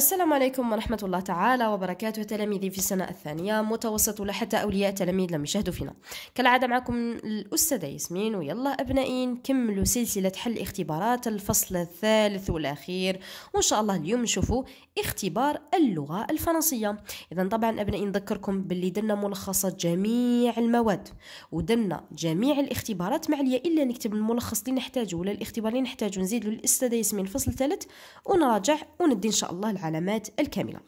السلام عليكم ورحمة الله تعالى وبركاته تلاميذي في السنة الثانية متوسط لحتى أولياء تلاميذ لم يشاهدوا فينا كالعادة معكم الأستاذة ياسمين ويلا أبنائي كملوا سلسلة حل اختبارات الفصل الثالث والأخير وإن شاء الله اليوم نشوفوا اختبار اللغة الفرنسية إذا طبعا أبنائي نذكركم باللي درنا ملخصات جميع المواد ودرنا جميع الاختبارات ما عليا إلا نكتب الملخص اللي نحتاجه ولا الاختبار اللي نحتاجه نزيد للأستاذة ياسمين الفصل الثالث ونراجع وندي إن شاء الله العالم العلامات الكاملة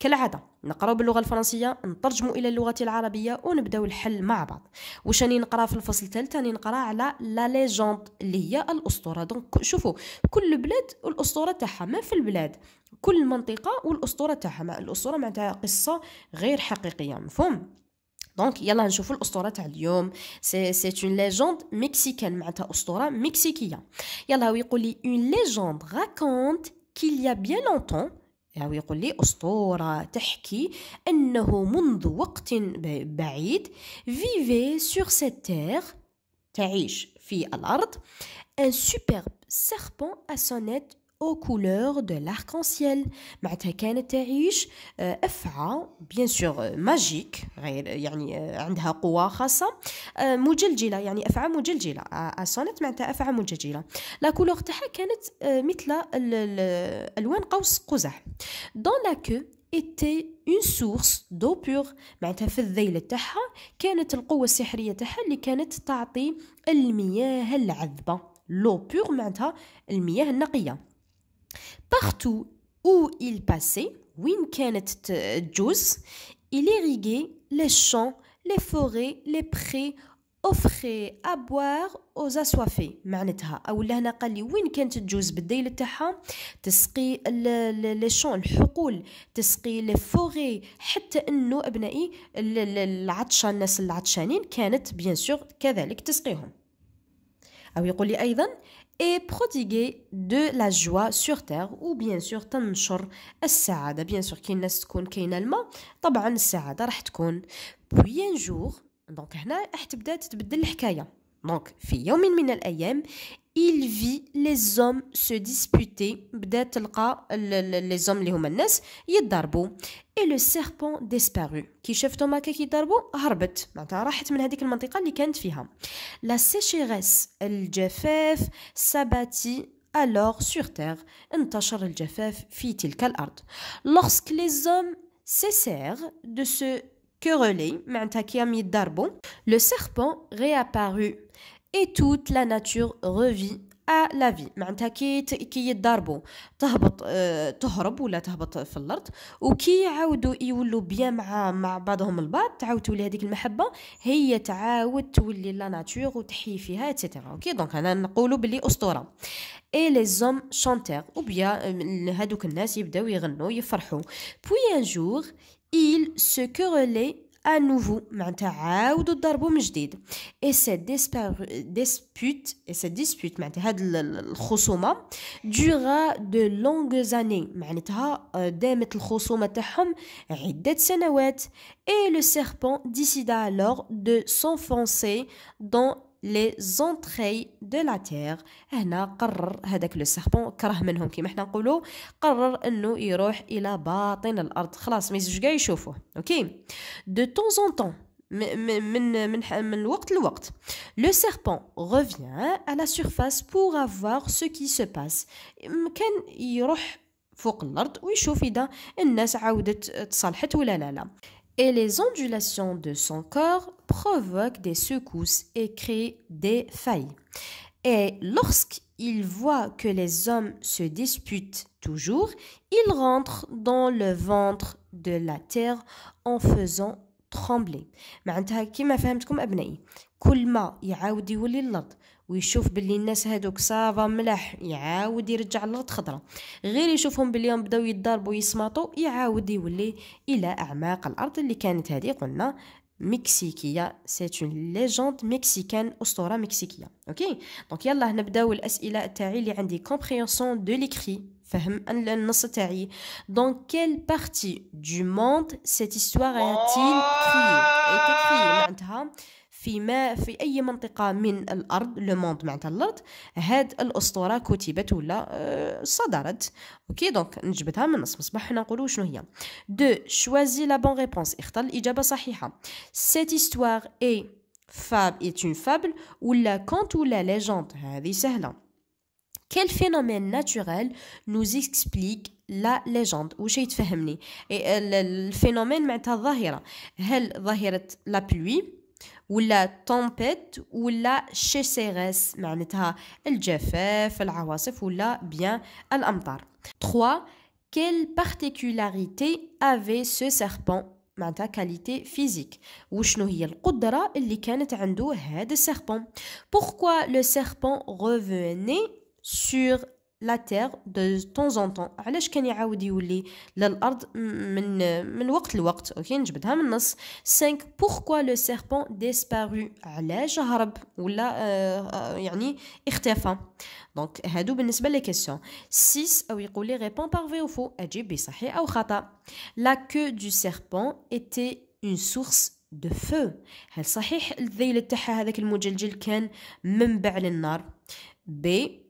كالعادة نقرأ باللغة الفرنسية نترجم إلى اللغة العربية ونبداو الحل مع بعض واش راني نقرأ في الفصل الثالث راني نقرأ على لا ليجوند اللي هي الأسطورة دونك شوفوا كل بلاد والأسطورة تاعها ما في البلاد كل منطقة والأسطورة تاعها الأسطورة معناتها قصة غير حقيقية مفهوم دونك يلا نشوفوا الاسطوره تاع اليوم سي سي اون ليجوند مكسيكان معناتها اسطوره مكسيكيه يلا ويقولي لي اون ليجوند راكونت qu'il y a bien longtemps أو يعني يقول لي أسطورة تحكي أنه منذ وقت بعيد فيفي سور سيت تيغ تعيش في الأرض ان سوبرب سيربون أسونيت aux couleurs de l'arc-en-ciel معناتها كانت تعيش آه، أفعى بيان سور ماجيك غير آه، يعني آه، عندها قوة خاصة مجلجلة يعني أفعى مجلجلة أسونت معناتها أفعى مجلجلة لا تاعها كانت مثل ألوان قوس قزح دون لا كو était une source d'eau pure معناتها في الذيلة تاعها كانت القوة السحرية تاعها اللي كانت تعطي المياه العذبة لو بور معناتها المياه النقية Partout où il passait, il irriguait les champs, les forêts, les prés, offrait à boire aux assoiffés معناتها اولا هنا قال لي وين كانت تجوز بالديل تاعها تسقي لي شون الحقول تسقي لي فوغي حتى انه ابنائي العطشه الناس العطشانين كانت بيان سور كذلك تسقيهم او يقول لي ايضا et prodiguer de la joie sur terre ou bien sûr تنشر السعادة bien sûr كي الناس تكون كاينة الماء طبعا السعادة راح تكون puis un jour donc هنا راح تبدا تتبدل الحكايه donc fiyomin minel ayem il vit les hommes se disputer bdatelqa les les les hommes les humaines yedarbo et le serpent disparu qui chef tomake qui darbo harbet maintenant rappez-vous de la partie qui est dans la sécheresse le g f alors sur terre entache le g f sur la terre lorsque les hommes cessèrent de se querellés, معناتها كيام يتضربوا le serpent réapparut et toute la nature revit à la vie معناتها كي كي يتضاربوا تهبط تهرب ولا تهبط في الارض وكي يعاودوا يولوا بيان مع مع بعضهم البعض تعاود تولي هذيك المحبه هي تعاود تولي لا ناتور وتحيي فيها اتسيتيرا اوكي دونك انا نقولوا بلي اسطوره اي لي زوم شانتير وبيا هذوك الناس يبداو يغنوا يفرحوا بوي ان جور ils se querellaient à nouveau معناتها عاودوا ضربوا من جديد et cette dispute et cette dispute معناتها هاد الخصومه dura de longues années معناتها دامت الخصومه تاعهم عده سنوات et le serpent décida alors de s'enfoncer dans لي زونتري دو لا تير هنا قرر هذاك لو سيربون كره منهم كيما حنا نقولوا قرر انه يروح الى باطن الارض خلاص ما يزوج كاع يشوفوه اوكي دو طون زون طون من من من من لوقت لو سيربون ريفيان على لا سيرفاس بور افوار سو كي سو باس كان يروح فوق الارض ويشوف اذا الناس عاودت تصلحت ولا لا لا et les ondulations de son corps provoquent des secousses et créent des failles. Et lorsqu'il voit que les hommes se disputent toujours, il rentre dans le ventre de la terre en faisant trembler. ويشوف باللي الناس هادوك صافا ملاح يعاود يرجع للغط خضرة غير يشوفهم باليوم بداو يضربوا يسماطوا يعاود يولي الى اعماق الارض اللي كانت هذه قلنا مكسيكيه سيت اون ليجوند مكسيكان اسطوره مكسيكيه اوكي دونك يلا نبداو الاسئله تاعي اللي عندي كومبريونسون دو ليكري فهم النص تاعي دون كيل بارتي دو موند سيت هisttoire a-t-il كري cree معناتها في ما في اي منطقه من الارض لو موند معناتها الارض هاد الاسطوره كتبت ولا آه، صدرت اوكي دونك نجبدها من نص مصباح حنا نقولوا شنو هي دو شوازي لا بون ريبونس اختار الاجابه الصحيحه سيت استوار اي فاب اي une فابل ولا كونت ولا ليجند هذه سهله كل فينومين ناتوريل نوز اكسبليك لا ليجوند واش يتفهمني الفينومين معناتها الظاهره هل ظاهره لا بلوي ولا طومبيت ولا شيسيريس معناتها الجفاف العواصف ولا بيان الامطار 3 quelle particularité avait ce serpent معناتها qualité physique وشنو هي القدره اللي كانت عنده هذا السربون pourquoi le serpent revenait sur لا تيغ دو طون زون طون علاش كان يعاود يولي للارض من من وقت لوقت اوكي نجبدها من النص 5 بوركوا لو سيربون ديسبارو علاش هرب ولا آه يعني اختفى دونك هادو بالنسبه لي كيسيون 6 او يقول لي ريبون بار في او فو اجيب بصحي او خطا لا كو دو سيربون ايتي اون سورس دو فو هل صحيح الذيل تاعها هذاك المجلجل كان منبع للنار بي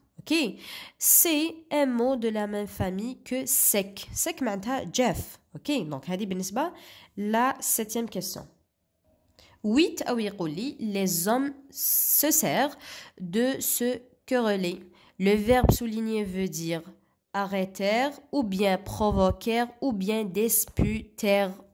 OK C'est un mot de la même famille que sec. Sec Jeff. OK Donc la septième question. 8 les hommes se servent de se quereller. Le verbe souligné veut dire arrêter » ou bien provoquer » ou bien disputer ».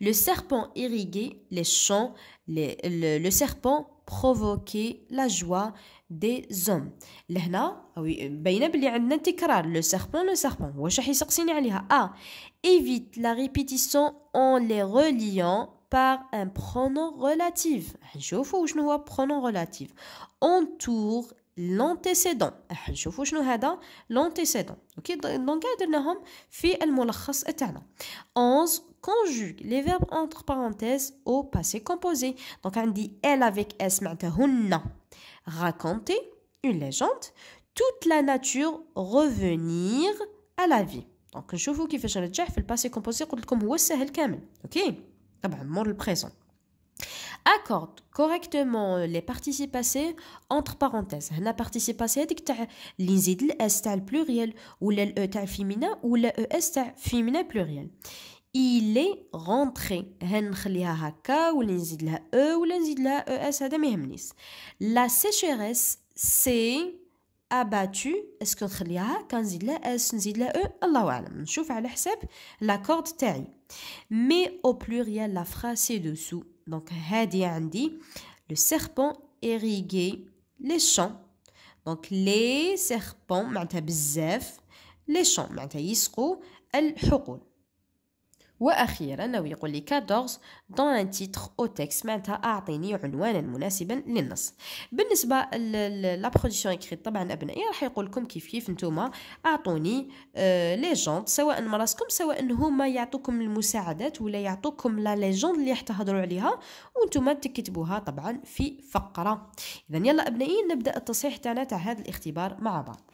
le serpent irrigué les champs le serpent provoquait la joie des hommes le serpent le serpent voit ses évite la répétition en les reliant par un pronom relatif je jeu fou ou je ne vois pronom relatif on l'antécédent شوفوا شنو هذا l'antécédent اوكي دونك درناهم في الملخص تاعنا 11 conjugue les verbes entre parenthèses au passé composé donc on dit elle avec s معناتها raconter une légende toute la nature revenir à la vie donc نشوفوا كيفاش نرجع في الباسي كومبوزي قلت لكم هو السهل كامل اوكي طبعا مور البريزون accorde correctement euh, les participes passés entre parenthèses la participe est هذيك تاع اللي نزيد ou تاع l'e ولا euh, euh, il est rentré e, e, la sécheresse c'est abattu que نخليها que نزيد اس la e? mais au pluriel la phrase est dessous donc, hadi عندي le serpent irrigué les champs. Donc, les serpents معناتها بزاف les champs معناتها يسقوا الحقول. واخيرا ناوي يقول لي 14 دون ان تيتر او تيكست معناتها اعطيني عنوانا مناسبا للنص بالنسبه لا برودكسيون اكريت طبعا ابنائي راح يقول لكم كيف كيف نتوما اعطوني آه ليجوند سواء مراسكم سواء هما يعطوكم المساعدات ولا يعطوكم لا ليجوند اللي راح تهضروا عليها وانتم تكتبوها طبعا في فقره اذا يلا ابنائي نبدا التصحيح تاعنا تاع هذا الاختبار مع بعض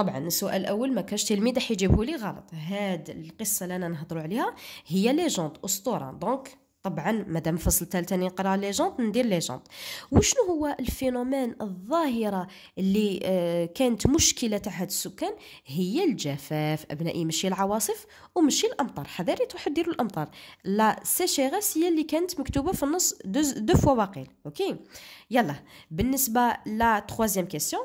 طبعا السؤال الاول ما كاش تلميذ راح يجيبه لي غلط هاد القصه اللي انا نهضروا عليها هي ليجوند اسطوره دونك طبعا مادام فصل ثالث نقرا ليجوند ندير ليجوند وشنو هو الفينومين الظاهره اللي آه، كانت مشكله تاع هاد السكان هي الجفاف ابنائي ماشي العواصف ومشي الامطار حذاري تروحوا ديروا الامطار لا سيشيغاس هي اللي كانت مكتوبه في النص دو, فوا واقيل اوكي يلا بالنسبه لا ترويزيام كيسيون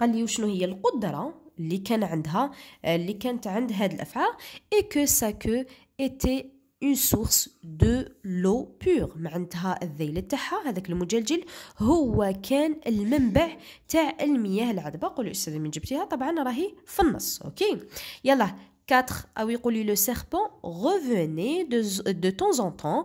قال لي وشنو هي القدره اللي كان عندها آه، اللي كانت عند هاد الافعى اي كو سا كو ايتي اون سورس دو لو بور معناتها الذيل تاعها هذاك المجلجل هو كان المنبع تاع المياه العذبه قولوا استاذه من جبتيها طبعا راهي في النص اوكي يلا 4 او يقولي لو سيربون ريفوني دو دو طون طون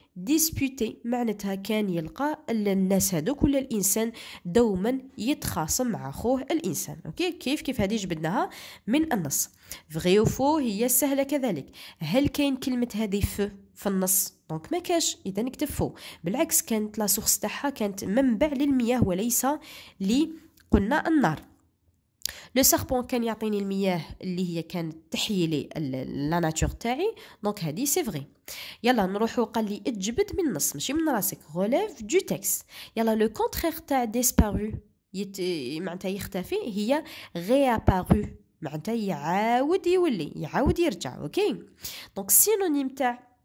ديسبيوتي معناتها كان يلقى الناس هذوك ولا الانسان دوما يتخاصم مع خوه الانسان اوكي كيف كيف هذه جبدناها من النص فغي وفو هي سهله كذلك هل كاين كلمه هذه ف في النص دونك ما كاش اذا نكتب فو بالعكس كانت لا سورس تاعها كانت منبع للمياه وليس لي قلنا النار لو ساربون كان يعطيني المياه اللي هي كانت تحيي لي لا ناتور تاعي دونك هذه سي فغي يلا نروحو قال لي اتجبد من النص ماشي من راسك غوليف دو تكست يلا لو كونترير تاع ديسبارو يت... معناتها يختفي هي غيابارو معناتها يعاود يولي يعاود يرجع اوكي دونك سينونيم تاع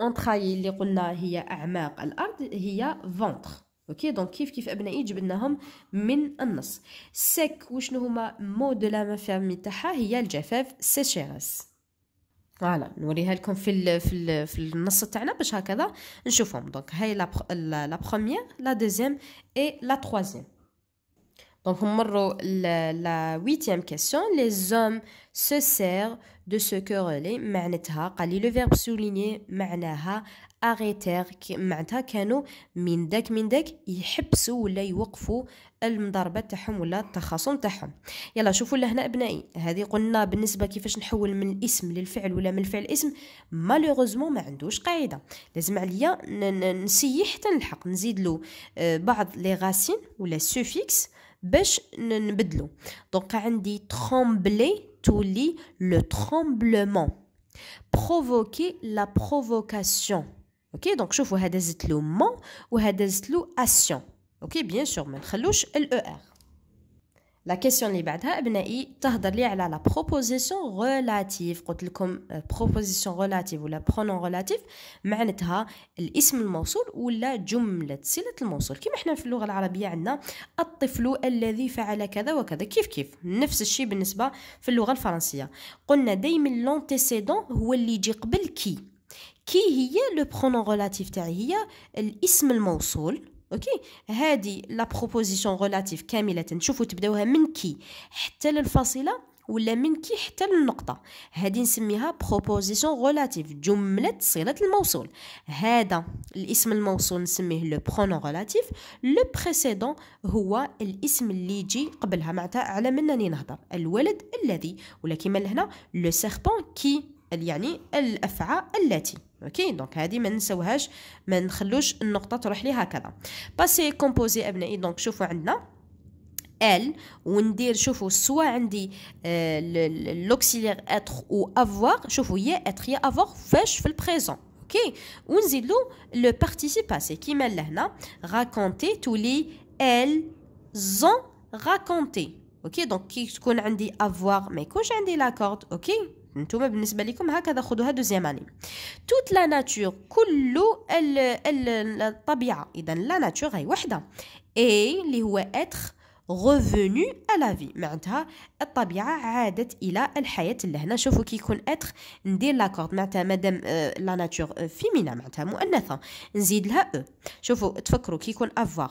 اونتراي اللي قلنا هي اعماق الارض هي فونتر اوكي دونك كيف كيف ابنائي جبناهم من النص سيك وشنو هما مو دو لا مافيرمي تاعها هي الجفاف سيشيرس فوالا نوريها لكم في ال في ال في النص تاعنا باش هكذا نشوفهم دونك هاي لا لا بروميير لا دوزيام اي لا تروازيام Donc, on va la huitième question. Les hommes se servent de se quereller. معناتها قال le verbe souligné معناها arrêter معناتها كانوا من داك من داك يحبسوا ولا يوقفوا المضاربة تاعهم ولا التخاصم تاعهم يلا شوفوا لهنا ابنائي هذه قلنا بالنسبة كيفاش نحول من الاسم للفعل ولا من الفعل اسم مالوغوزمون ما عندوش قاعدة لازم عليا نسيي حتى نلحق نزيد له بعض لي غاسين ولا سوفيكس Donc, on dit trembler, tout lit le tremblement. Provoquer la provocation. Ok, donc, je vois, dis que le mot Ok, bien sûr, je vous dis le لا كيسيون اللي بعدها ابنائي تهضر لي على لا بروبوزيسيون غولاتيف قلت لكم بروبوزيسيون آه، غولاتيف ولا برونون غولاتيف معناتها الاسم الموصول ولا جمله صله الموصول كيما احنا في اللغه العربيه عندنا الطفل الذي فعل كذا وكذا كيف كيف نفس الشيء بالنسبه في اللغه الفرنسيه قلنا دائما لونتيسيدون هو اللي يجي قبل كي كي هي لو برونون غولاتيف تاعي هي الاسم الموصول اوكي هذه لا بروبوزيسيون ريلاتيف كامله شوفوا تبداوها من كي حتى للفاصله ولا من كي حتى للنقطه هذه نسميها بروبوزيسيون ريلاتيف جمله صله الموصول هذا الاسم الموصول نسميه لو برونون ريلاتيف لو بريسيدون هو الاسم اللي يجي قبلها معناتها على منني نهضر الولد الذي ولا كيما لهنا لو سيربون كي يعني الافعى التي اوكي دونك هذه ما ننسوهاش ما نخلوش النقطه تروح لي هكذا باسي كومبوزي ابنائي دونك شوفوا عندنا ال وندير شوفوا سوا عندي آه لوكسيلير اتر او افوار شوفوا يا اتر يا افوار فاش في البريزون اوكي ونزيد له لو بارتيسيب باسي كيما لهنا راكونتي تولي ال زون راكونتي اوكي دونك كي تكون عندي افوار ما يكونش عندي لاكورد اوكي نتوما بالنسبه لكم هكذا خذوها دوزيام اني توت لا ناتور كل الطبيعه اذا لا ناتور هي وحده اي اللي هو اتر revenu à la vie معناتها الطبيعة عادت إلى الحياة اللي هنا شوفوا كي يكون اتر ندير لاكورد معناتها مادام لا ناتور فيمينا معناتها مؤنثة نزيد لها او e. شوفوا تفكروا كي يكون افواغ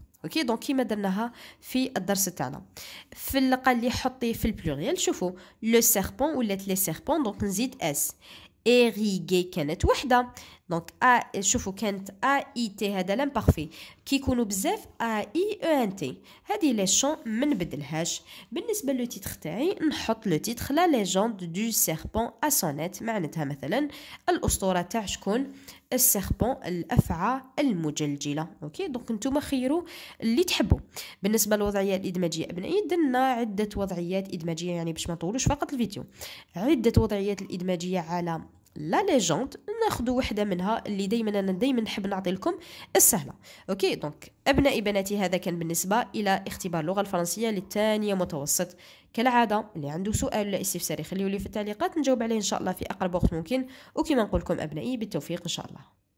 اوكي دونك كيما درناها في الدرس تاعنا في اللقه اللي حطي في البلوريال شوفوا لو سيربون ولات لي سيربون دونك نزيد اس اريغي كانت وحده دونك ا شوفوا كانت ا اي تي هذا لامبارفي كيكونوا بزاف ا اي او ان تي هذه لي شون ما نبدلهاش بالنسبه لو تيتغ تاعي نحط لو تيتغ لا ليجوند دو سيربون ا سونيت معناتها مثلا الاسطوره تاع شكون السيربون الافعى المجلجله اوكي دونك نتوما خيروا اللي تحبوا بالنسبه للوضعيه الادماجيه ابنائي درنا عده وضعيات ادماجيه يعني باش ما نطولوش فقط الفيديو عده وضعيات الادماجيه على لا ليجوند ناخذ وحده منها اللي دائما انا دائما نحب نعطي لكم السهله اوكي دونك ابنائي بناتي هذا كان بالنسبه الى اختبار اللغه الفرنسيه للثانيه متوسط كالعاده اللي عنده سؤال ولا استفسار يخليه لي في التعليقات نجاوب عليه ان شاء الله في اقرب وقت ممكن وكما نقول لكم ابنائي بالتوفيق ان شاء الله